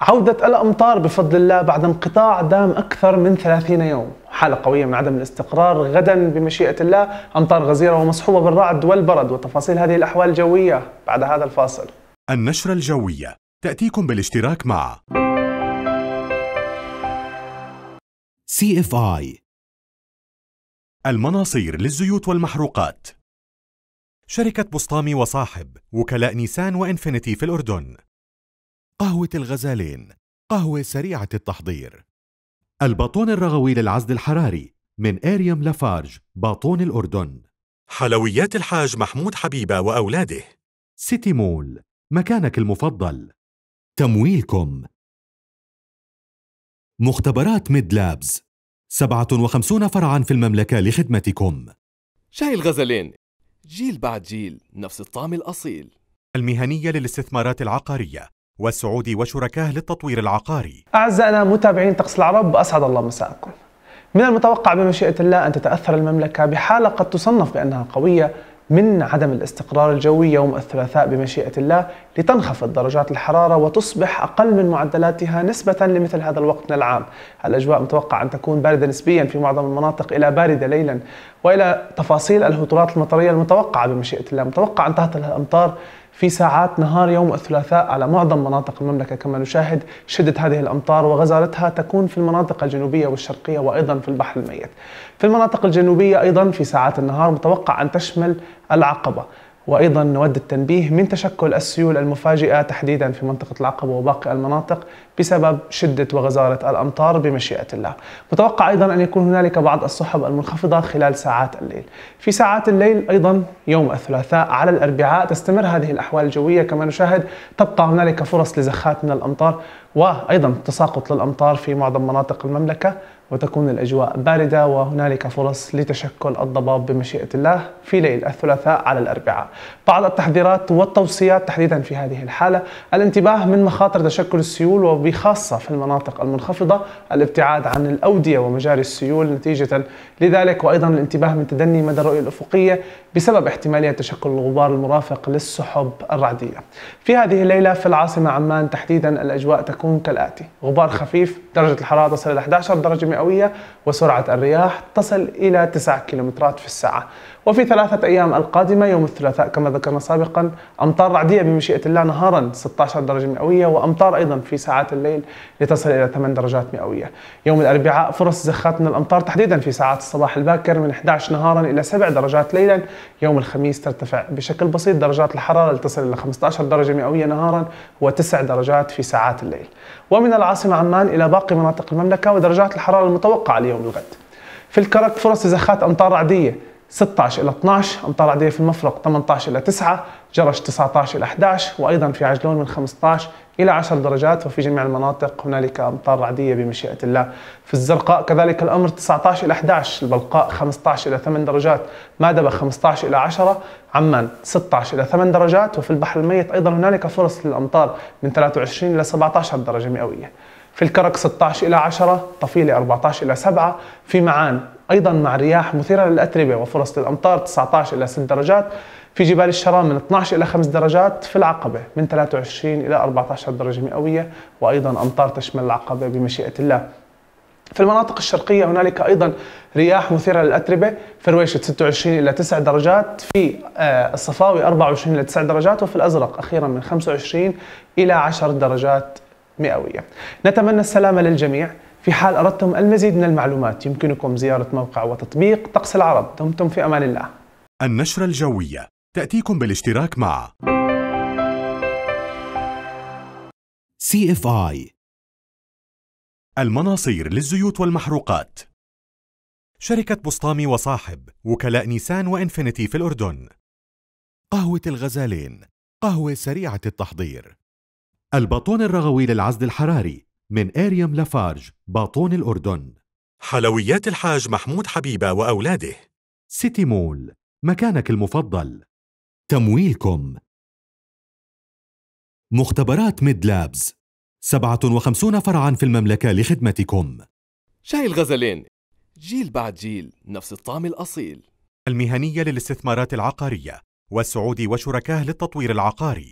عودة الأمطار بفضل الله بعد انقطاع دام أكثر من 30 يوم حالة قوية من عدم الاستقرار غدا بمشيئة الله أمطار غزيرة ومصحوبة بالرعد والبرد وتفاصيل هذه الأحوال الجوية بعد هذا الفاصل النشرة الجوية تأتيكم بالاشتراك مع CFI المناصير للزيوت والمحروقات شركة بسطامي وصاحب وكلاء نيسان وإنفينيتي في الأردن قهوة الغزالين قهوة سريعة التحضير الباطون الرغوي للعزل الحراري من إيريام لافارج باطون الأردن حلويات الحاج محمود حبيبة وأولاده سيتي مول مكانك المفضل تمويلكم مختبرات ميد لابز 57 فرعا في المملكة لخدمتكم شاي الغزلين جيل بعد جيل نفس الطعم الأصيل المهنية للاستثمارات العقارية والسعودي وشركاه للتطوير العقاري أعزائنا متابعين طقس العرب أسعد الله مساءكم من المتوقع بمشيئة الله أن تتأثر المملكة بحالة قد تصنف بأنها قوية من عدم الاستقرار الجوي يوم الثلاثاء بمشيئة الله لتنخفض درجات الحرارة وتصبح أقل من معدلاتها نسبة لمثل هذا الوقت من العام الأجواء متوقع أن تكون باردة نسبيا في معظم المناطق إلى باردة ليلا وإلى تفاصيل الهطولات المطرية المتوقعة بمشيئة الله متوقع أن تهطل الأمطار في ساعات نهار يوم الثلاثاء على معظم مناطق المملكة كما نشاهد شدة هذه الأمطار وغزارتها تكون في المناطق الجنوبية والشرقية وأيضا في البحر الميت في المناطق الجنوبية أيضا في ساعات النهار متوقع أن تشمل العقبة وأيضا نود التنبيه من تشكل السيول المفاجئة تحديدا في منطقة العقبة وباقي المناطق بسبب شدة وغزارة الأمطار بمشيئة الله متوقع أيضا أن يكون هنالك بعض السحب المنخفضة خلال ساعات الليل في ساعات الليل أيضا يوم الثلاثاء على الأربعاء تستمر هذه الأحوال الجوية كما نشاهد تبقى هنالك فرص لزخات من الأمطار وأيضا تساقط للأمطار في معظم مناطق المملكة وتكون الأجواء باردة وهنالك فرص لتشكل الضباب بمشيئة الله في ليل الثلاثاء على الأربعاء بعض التحذيرات والتوصيات تحديدا في هذه الحالة الانتباه من مخاطر تشكل السيول وبخاصة في المناطق المنخفضة الابتعاد عن الأودية ومجاري السيول نتيجة لذلك وأيضا الانتباه من تدني مدى الرؤية الأفقية بسبب احتمالية تشكل الغبار المرافق للسحب الرعدية في هذه الليلة في العاصمة عمان تحديدا الأجواء تكون تكون كالآتي غبار خفيف درجة الحرارة تصل إلى 11 درجة مئوية وسرعة الرياح تصل إلى 9 كيلومترات في الساعة وفي ثلاثة أيام القادمة يوم الثلاثاء كما ذكرنا سابقا أمطار رعدية بمشيئة الله نهارا 16 درجة مئوية وأمطار أيضا في ساعات الليل لتصل إلى 8 درجات مئوية يوم الأربعاء فرص زخات من الأمطار تحديدا في ساعات الصباح الباكر من 11 نهارا إلى 7 درجات ليلا يوم الخميس ترتفع بشكل بسيط درجات الحرارة لتصل إلى 15 درجة مئوية نهارا و9 درجات في ساعات الليل ومن العاصمة عمان إلى باقي مناطق المملكة ودرجات الحرارة المتوقعة ليوم الغد في الكرك فرص زخات أمطار رعدية 16 الى 12 امطار عاديه في المفرق 18 الى 9 جرش 19 الى 11 وايضا في عجلون من 15 الى 10 درجات وفي جميع المناطق هنالك امطار رعديه بمشيئه الله في الزرقاء كذلك الامر 19 الى 11 البلقاء 15 الى 8 درجات مادبه 15 الى 10 عمان 16 الى 8 درجات وفي البحر الميت ايضا هنالك فرص للامطار من 23 الى 17 درجه مئويه في الكرك 16 الى 10 طفيله 14 الى 7 في معان ايضا مع رياح مثيره للاتربه وفرص للامطار 19 الى 6 درجات في جبال الشرام من 12 الى 5 درجات في العقبه من 23 الى 14 درجه مئويه وايضا امطار تشمل العقبه بمشيئه الله. في المناطق الشرقية هنالك أيضا رياح مثيرة للأتربة في رويشة 26 إلى 9 درجات في آه، الصفاوي 24 إلى 9 درجات وفي الأزرق أخيرا من 25 إلى 10 درجات مئوية نتمنى السلامة للجميع في حال أردتم المزيد من المعلومات يمكنكم زيارة موقع وتطبيق طقس العرب دمتم في أمان الله النشرة الجوية تأتيكم بالاشتراك مع CFI المناصير للزيوت والمحروقات شركة بسطامي وصاحب وكلاء نيسان وإنفينيتي في الأردن قهوة الغزالين قهوة سريعة التحضير الباطون الرغوي للعزل الحراري من آريم لافارج باطون الأردن حلويات الحاج محمود حبيبة وأولاده سيتي مول مكانك المفضل تمويلكم مختبرات ميد لابز 57 فرعا في المملكة لخدمتكم شاي الغزلين جيل بعد جيل نفس الطعم الأصيل المهنية للاستثمارات العقارية والسعودي وشركاه للتطوير العقاري